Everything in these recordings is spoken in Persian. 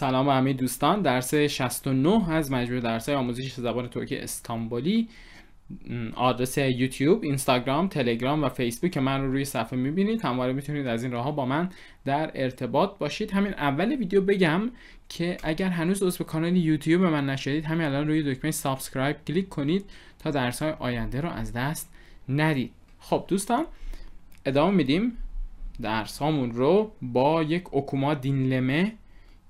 سلام به همه دوستان درس 69 از مجموع درس های آموزش زبان ترکی استانبولی آدرس یوتیوب، اینستاگرام، تلگرام و فیسبوک که من رو روی صفحه میبینید همواره میتونید از این راه ها با من در ارتباط باشید همین اول ویدیو بگم که اگر هنوز عضو کانال یوتیوب من نشدید همین الان روی دکمه سابسکرایب کلیک کنید تا درس های آینده رو از دست ندید خب دوستان ادامه میدیم درس رو با یک اکوما دینلمه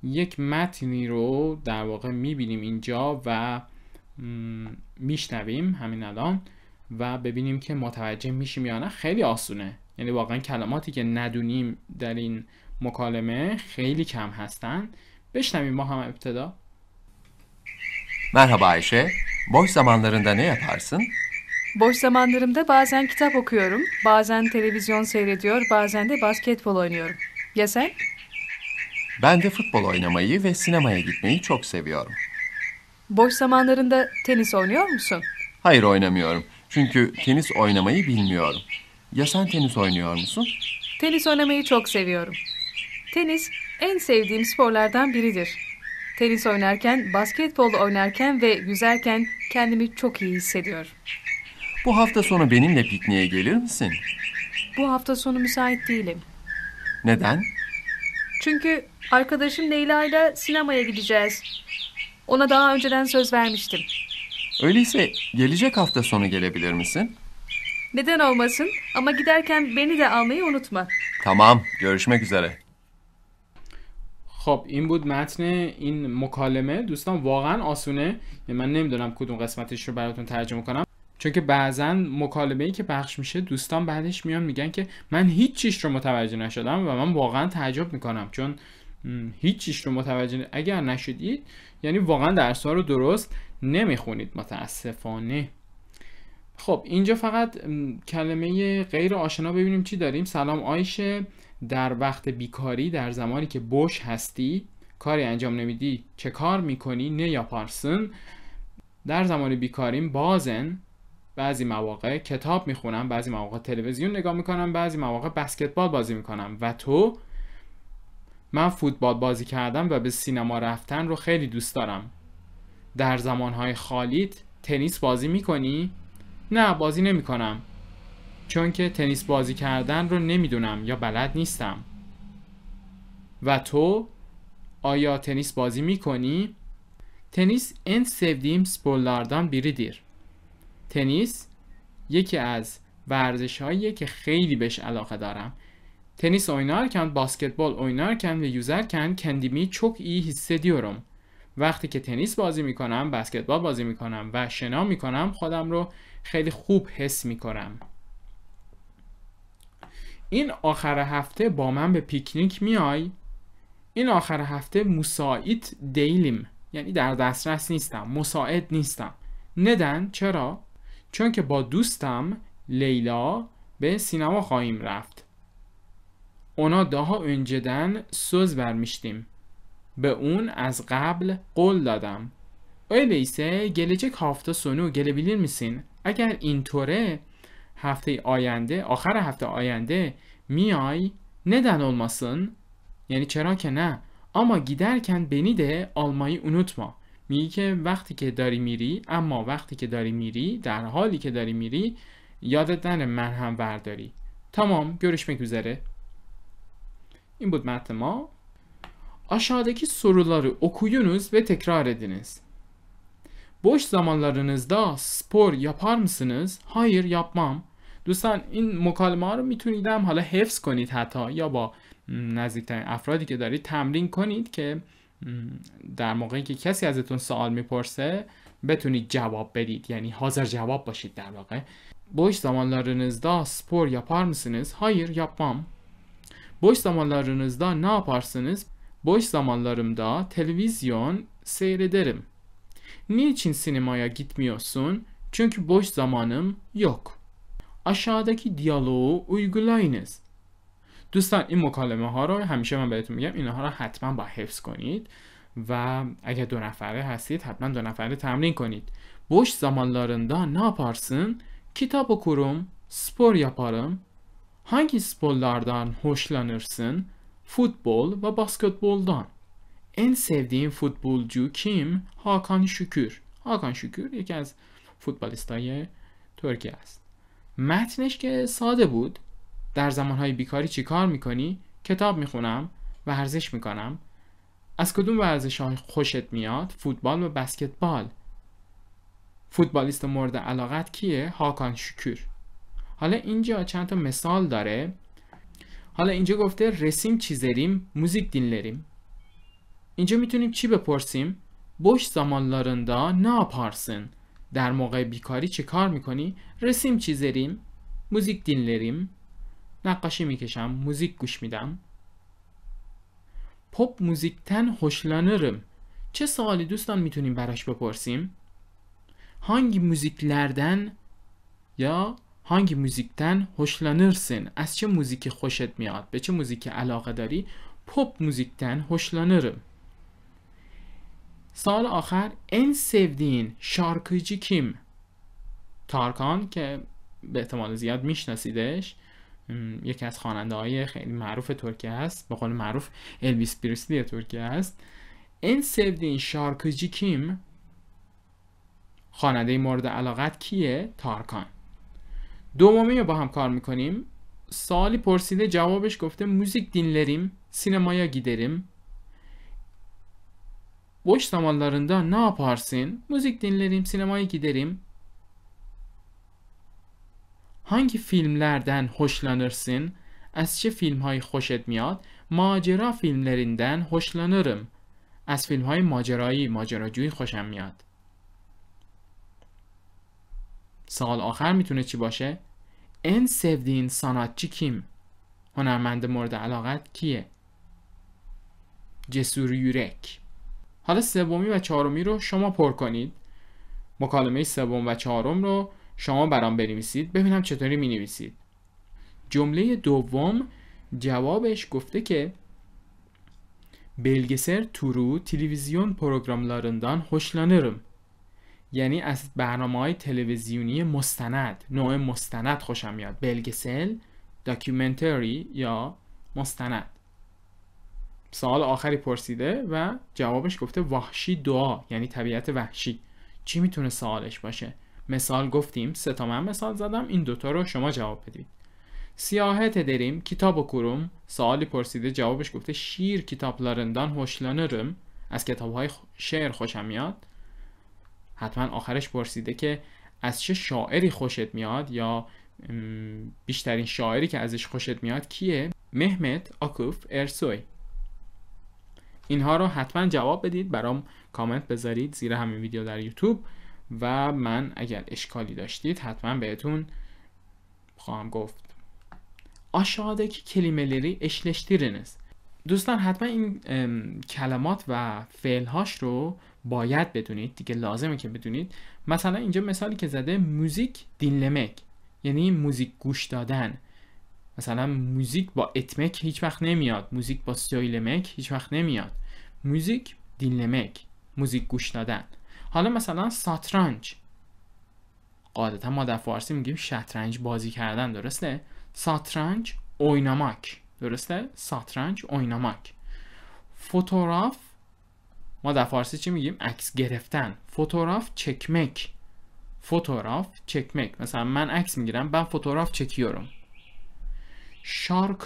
یک متنی رو در واقع میبینیم اینجا و میشنویم همین الان و ببینیم که متوجه میشیم یا نه خیلی آسونه یعنی واقعا کلماتی که ندونیم در این مکالمه خیلی کم هستن بشنویم ما هم ابتدا مرحبا Ayşe. Boş zamanlarında ne yaparsın? Boş zamanlarımda bazen kitap okuyorum, bazen televizyon seyrediyor, bazen de basketbol oynuyorum. یا Ben de futbol oynamayı ve sinemaya gitmeyi çok seviyorum. Boş zamanlarında tenis oynuyor musun? Hayır oynamıyorum. Çünkü tenis oynamayı bilmiyorum. Ya sen tenis oynuyor musun? Tenis oynamayı çok seviyorum. Tenis en sevdiğim sporlardan biridir. Tenis oynarken, basketbol oynarken ve yüzerken kendimi çok iyi hissediyorum. Bu hafta sonu benimle pikniğe gelir misin? Bu hafta sonu müsait değilim. Neden? Çünkü Arkadaşım Leyla ile sinemaya gideceğiz. Ona daha önceden söz vermiştim. Öyleyse gelecek hafta sonu gelebilir misin? Neden olmasın ama giderken beni de almayı unutma. Tamam, görüşmek üzere خب این بود متن این مکالمه دوستان واقعا آسونه من نمیدونم کدوم قسمتش رو براتون ترجمه کنم چون که بعضا مکالمه ای که پخش میشه دوستان بعدش میان میگن که من هیچ چیش رو متوجه نشدم و من واقعا تعجب میکنم چون هیچیش رو متوجه اگر نشدید یعنی واقعا درس ها رو درست نمیخونید متاسفانه خب اینجا فقط کلمه غیر آشنا ببینیم چی داریم سلام آیشه در وقت بیکاری در زمانی که بوش هستی کاری انجام نمیدی چه کار میکنی نه یا پارسن در زمان بیکاریم بازن بعضی مواقع کتاب میخونم بعضی مواقع تلویزیون نگاه میکنم بعضی مواقع بسکتبال بازی میکنم و تو من فوتبال بازی کردن و به سینما رفتن رو خیلی دوست دارم در زمانهای خالیت تنیس بازی میکنی؟ نه بازی نمیکنم چون که تنیس بازی کردن رو نمیدونم یا بلد نیستم و تو آیا تنیس بازی میکنی؟ تنیس en سپولاردان بیری دیر تنیس یکی از ورزش که خیلی بهش علاقه دارم تنیس Tenis oynarken, basketbol oynarken ve yüzerken kendimi çok iyi hissediyorum. وقتی که تنیس بازی میکنم، بسکتبال بازی میکنم و شنا میکنم خودم رو خیلی خوب حس میکنم. این آخر هفته با من به پیکنیک میای؟ این آخر هفته مساعد دیلیم یعنی در دسترس نیستم مساعد نیستم ندن چرا؟ چون که با دوستم لیلا به سینما خواهیم رفت اونا داها اونجدن سوز برمیشتیم به اون از قبل قول دادم. Öyleyse هفته سونو گلی بیلیر میسین اگر اینطوره هفته آینده آخر هفته آینده میای ندن اولماسن یعنی چرا که نه اما giderken بنیده آلمایی اونوت ما میگی که وقتی که داری میری اما وقتی که داری میری در حالی که داری میری یادت من هم برداری تمام گروش میکوزره این بود متن ما aşağıdaki soruları okuyunuz ve tekrar ediniz. Boş zamanlarınızda spor yapar mısınız؟ Hayır yapmam. دوستان این مکالمه ها رو میتونیدم حالا حفظ کنید حتی یا با نزدیکترین افرادی که دارید تمرین کنید که در موقعی که کسی ازتون سوال میپرسه بتونید جواب بدید یعنی حاضر جواب باشید در واقع Boş zamanlarınızda spor yapar mısınız? Hayır yapmam. Boş zamanlarınızda ne yaparsınız? Boş zamanlarımda televizyon seyrederim. Niçin sinemaya gitmiyorsun? Çünkü boş zamanım yok. Aşağıdaki diyaloğu uygulayınız. Dostlar, این مکالمه ها رو همیشه من بهتون میگم اینها رو حتما با حفظ کنید و اگر دو نفره هستید حتما دو نفره تمرین کنید boş zamanlarında ne yaparsın? Kitap okurum, spor yaparım, Hangi sporlardan hoşlanırsın? Futbol ve basketboldan. En sevdiğin futbolcu kim? Hakan Şükür. Hakan Şükür یکی از فوتبالیستای ترکیه است. متنش که ساده بود. در زمانهای بیکاری چی کار میکنی؟ کتاب میخونم ورزش میکنم. از کدوم ورزش های خوشت میاد؟ فوتبال و بسکتبال. فوتبالیست مورد علاقت کیه؟ هاکان شکر. حالا اینجا چند تا مثال داره حالا اینجا گفته رسیم چیزریم موزیک dinlerim اینجا میتونیم چی بپرسیم boş zamanlarında ne yaparsın در موقع بیکاری چه کار میکنی رسیم چیزریم موزیک دینلریم نقاشی میکشم موزیک گوش میدم پاپ تن هوشلانرم چه سوالی دوستان میتونیم براش بپرسیم هانگی لردن یا hangi موزیکتن hoşlanırsın از چه موزیکی خوشت میاد به چه موزیکی علاقه داری پاپ موزیکتن هشلانرم سال آخر این سیودین شارکیجی کیم؟ تارکان که به احتمال زیاد میشناسیدش یکی از خواننده های خیلی معروف ترکیه است، به قول معروف الویس پریسلی ترکیه است. این سیودین شارکوجی کیم خواننده مورد علاقت کیه تارکان دومی رو با هم کار میکنیم سالی پرسیده جوابش گفته موزیک دینلریم سینمایا giderim boş zamanlarında ne yaparsın müzik dinlerim sinemaya giderim hangi filmlerden hoşlanırsın از چه فیلم های خوشت میاد ماجرا فیلملریندن خوشلانرم از فیلمهای های ماجرایی ماجراجویی خوشم میاد سال آخر میتونه چی باشه؟ ان سودین ساناتچی کیم هنرمند مورد علاقت کیه؟ جسور یورک حالا سومی و چهارمی رو شما پر کنید مکالمه سوم و چهارم رو شما برام بنویسید ببینم چطوری می نویسید جمله دوم جوابش گفته که بلگسر تورو تلویزیون پروگرام لارندان لنرم یعنی از برنامه های تلویزیونی مستند نوع مستند خوشم میاد بلگسل داکیومنتری یا مستند سال آخری پرسیده و جوابش گفته وحشی دعا یعنی طبیعت وحشی چی میتونه سوالش باشه مثال گفتیم سه تا من مثال زدم این دوتا رو شما جواب بدید سیاهت داریم کتاب و کروم سوالی پرسیده جوابش گفته شیر کتاب لارندان هوشلانرم از کتاب های شعر خوشم میاد حتما آخرش پرسیده که از چه شاعری خوشت میاد یا بیشترین شاعری که ازش خوشت میاد کیه مهمت آکوف ارسوی اینها رو حتما جواب بدید برام کامنت بذارید زیر همین ویدیو در یوتیوب و من اگر اشکالی داشتید حتما بهتون خواهم گفت aşağıdaki کلیملری eşleştiriniz. دوستان حتما این کلمات و فعلهاش رو باید بدونید دیگه لازمه که بدونید مثلا اینجا مثالی که زده موزیک دینلمک یعنی موزیک گوش دادن مثلا موزیک با اتمک هیچ وقت نمیاد موزیک با سویلمک هیچ وقت نمیاد موزیک دینلمک موزیک گوش دادن حالا مثلا ساترانج قاعدتا ما در فارسی میگیم شطرنج بازی کردن درسته ساترنج اویناماک درسته ساترنج اویناماک فوتوراف ما در فارسی چی میگیم عکس گرفتن فوتوگراف چکمک فوتوگراف چکمک مثلا من عکس میگیرم من فوتوگراف چکیورم شارک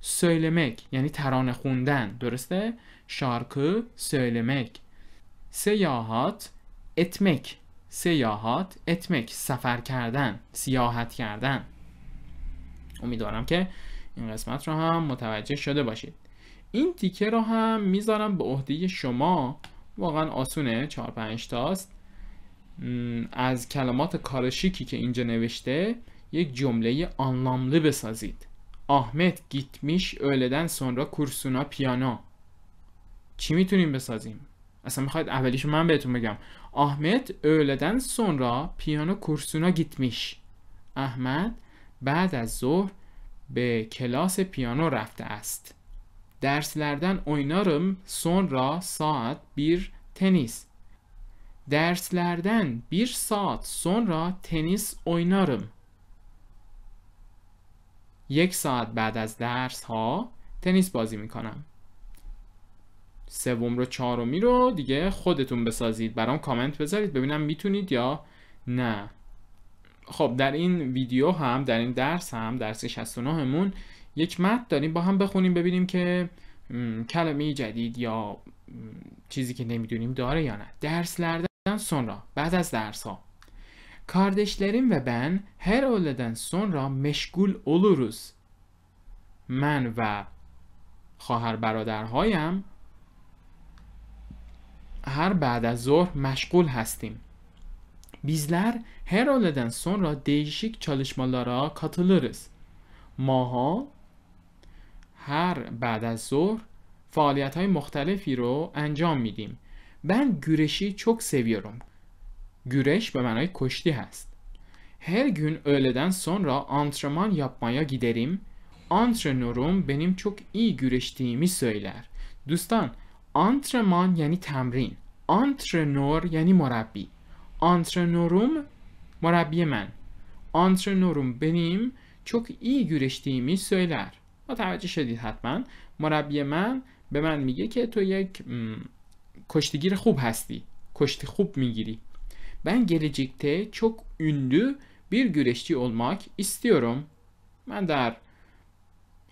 سویلمک یعنی ترانه خوندن درسته شارک سویلمک سیاحات اتمک سیاهات اتمک سفر کردن سیاحت کردن امیدوارم که این قسمت رو هم متوجه شده باشید این تیکه رو هم میذارم به عهده شما واقعا آسونه چهار پنج تاست از کلمات کارشیکی که اینجا نوشته یک جمله آنلاملی بسازید احمد گیتمیش اولدن سونرا کورسونا پیانا چی میتونیم بسازیم؟ اصلا میخواید اولیش من بهتون بگم احمد اولدن سونرا پیانو کورسونا گیتمیش احمد بعد از ظهر به کلاس پیانو رفته است Derslerden oynarım sonra saat bir tenis. Derslerden bir saat را تنیس اوینارم یک ساعت بعد از درس ها تنیس بازی میکنم. سوم رو چهارمی رو دیگه خودتون بسازید برام کامنت بذارید ببینم میتونید یا نه خب در این ویدیو هم در این درس هم درس 69 مون یک متن داریم با هم بخونیم ببینیم که کلمه جدید یا چیزی که نمیدونیم داره یا نه درس لردن سونرا بعد از درس ها و بن هر her öğleden sonra مشغول oluruz. من و خواهر برادرهایم هر بعد از ظهر مشغول هستیم. هر her öğleden را دیشیک چالشمالارا katılırız. ماها هر بعد از ظهر فعالیت های مختلفی رو انجام میدیم بن گورشی چوک سویروم گورش به معنای کشتی هست هر گون اولدن سون را آنترمان یاپمایا گیدریم آنترنوروم بنیم چوک ای گورشتی می سویلر دوستان آنترمان یعنی تمرین آنترنور یعنی مربی آنترنوروم مربی من آنترنوروم بنیم چوک ای گورشتی می سویلر توجه شدید حتما مربی من به من میگه که تو یک کشتیگیر خوب هستی کشتی خوب میگیری. Ben gelecekte çok اوندو bir güreşçi olmak istiyorum. من در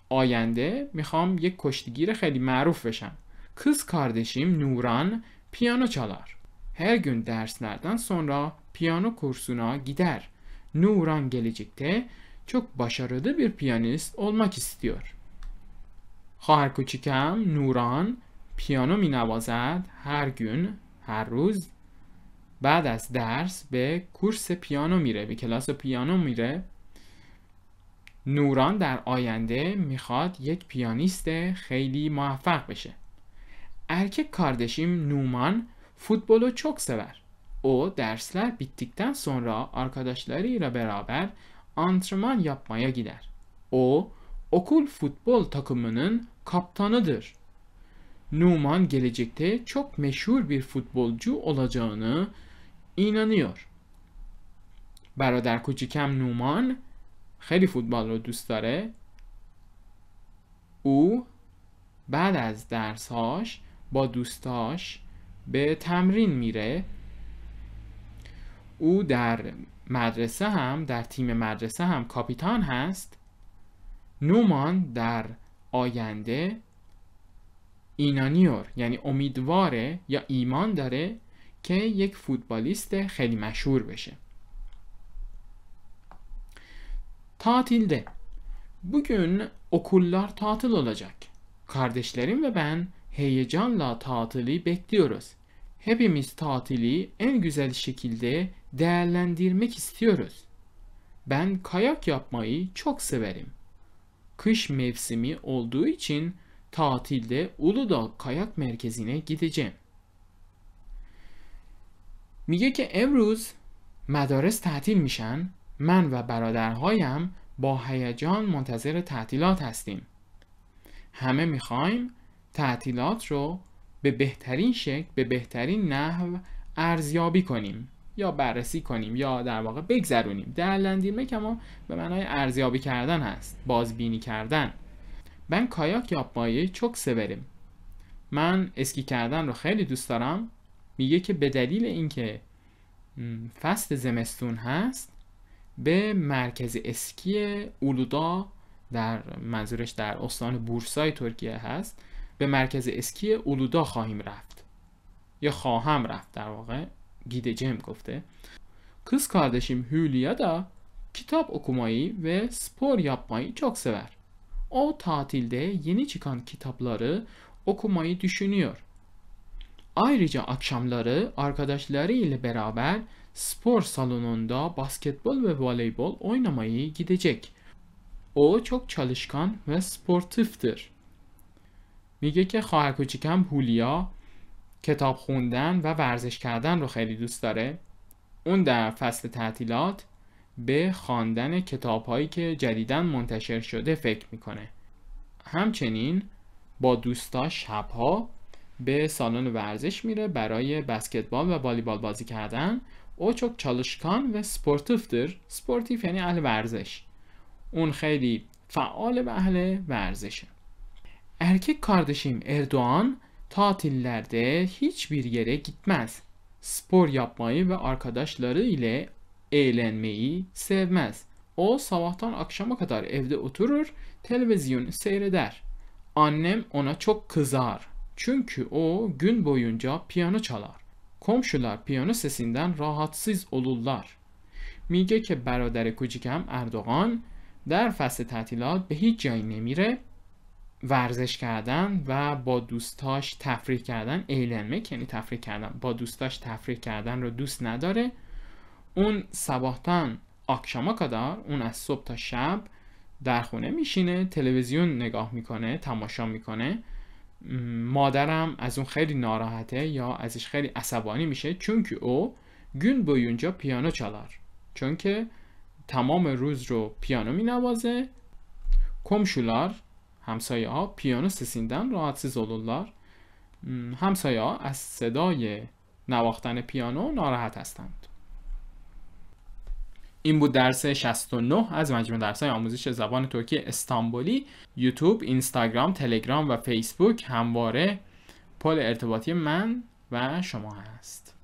آینده میخوام یک کشتیگیر خیلی معروف بشم. Kız kardeşim Nuran piyano çalar. Her gün derslerden sonra piyano kursuna gider. Nuran gelecekte çok başarılı bir piyanist olmak istiyor. خواهر کوچیکم نوران پیانو می نوازد هر گون هر روز بعد از درس به کورس پیانو میره به کلاس پیانو میره نوران در آینده میخواد یک پیانیست خیلی موفق بشه ارکه کاردشیم نومان فوتبولو چوک سور او درسلر بیتیکتن سنرا آرکاداشلری را برابر antrenman yapmaya gider. O, okul futbol takımının kaptanıdır. Numan gelecekte çok meşhur bir futbolcu olacağını inanıyor. برا در کوچیکم نومان خیلی فوتبال رو دوست داره او بعد از درسهاش با دوستاش به تمرین میره او در مدرسه هم در تیم مدرسه هم کاپیتان هست نومان در آینده اینانیور یعنی امیدواره یا ایمان داره که یک فوتبالیست خیلی مشهور بشه ده بگن اکولار تاتل olacak کاردشلریم و بن لا تاتلی بکلیورز هپیمیز تاتیلی ان گوزل شکیلده değerlendirmek istiyoruz. Ben kayak yapmayı çok severim. Kış mevsimi olduğu için tatilde Uludağ Kayak Merkezi'ne gideceğim. میگه که امروز مدارس تعطیل میشن من و برادرهایم با هیجان منتظر تعطیلات هستیم همه میخوایم تعطیلات رو به بهترین شکل به بهترین نحو ارزیابی کنیم یا بررسی کنیم یا در واقع بگذرونیم درلندی کما به معنای ارزیابی کردن هست بازبینی کردن من کایاک یا پایه چوک سبریم من اسکی کردن رو خیلی دوست دارم میگه که به دلیل اینکه فصل زمستون هست به مرکز اسکی اولودا در منظورش در استان بورسای ترکیه هست به مرکز اسکی اولودا خواهیم رفت یا خواهم رفت در واقع gideceğim gofte. Kız kardeşim Hülya da kitap okumayı ve spor yapmayı çok sever. O tatilde yeni çıkan kitapları okumayı düşünüyor. Ayrıca akşamları arkadaşları ile beraber spor salonunda basketbol ve voleybol oynamayı gidecek. O çok çalışkan ve sportiftir. میگه که خواهر Hülya. کتاب خوندن و ورزش کردن رو خیلی دوست داره اون در فصل تعطیلات به خواندن کتاب هایی که جدیدا منتشر شده فکر میکنه همچنین با دوستا شبها به سالن ورزش میره برای بسکتبال و والیبال بازی کردن او چوک چالشکان و سپورتیفتر سپورتیف یعنی اهل ورزش اون خیلی فعال و اهل ورزشه ارکی کاردشیم اردوان Tatillerde hiçbir yere gitmez. Spor yapmayı ve arkadaşları ile eğlenmeyi sevmez. O sabahtan akşama kadar evde oturur, televizyonu seyreder. Annem ona çok kızar. Çünkü o gün boyunca piyano çalar. Komşular piyano sesinden rahatsız olurlar. Mige که برادر کوچیکم Erdoğan, در فصل تعطیلات به هیچ جایی نمیره ورزش کردن و با دوستاش تفریح کردن مک یعنی تفریح کردن با دوستاش تفریح کردن رو دوست نداره اون سباهتان آکشاما کادار اون از صبح تا شب در خونه میشینه تلویزیون نگاه میکنه تماشا میکنه مادرم از اون خیلی ناراحته یا ازش خیلی عصبانی میشه چون که او گون یونجا پیانو چالار چون که تمام روز رو پیانو مینوازه کمشولار همسایه ها پیانو سسیندن سی زلولار. همسایه ها از صدای نواختن پیانو ناراحت هستند. این بود درس 69 از مجموع درس های آموزش زبان ترکی استانبولی یوتیوب، اینستاگرام، تلگرام و فیسبوک همواره پل ارتباطی من و شما هست.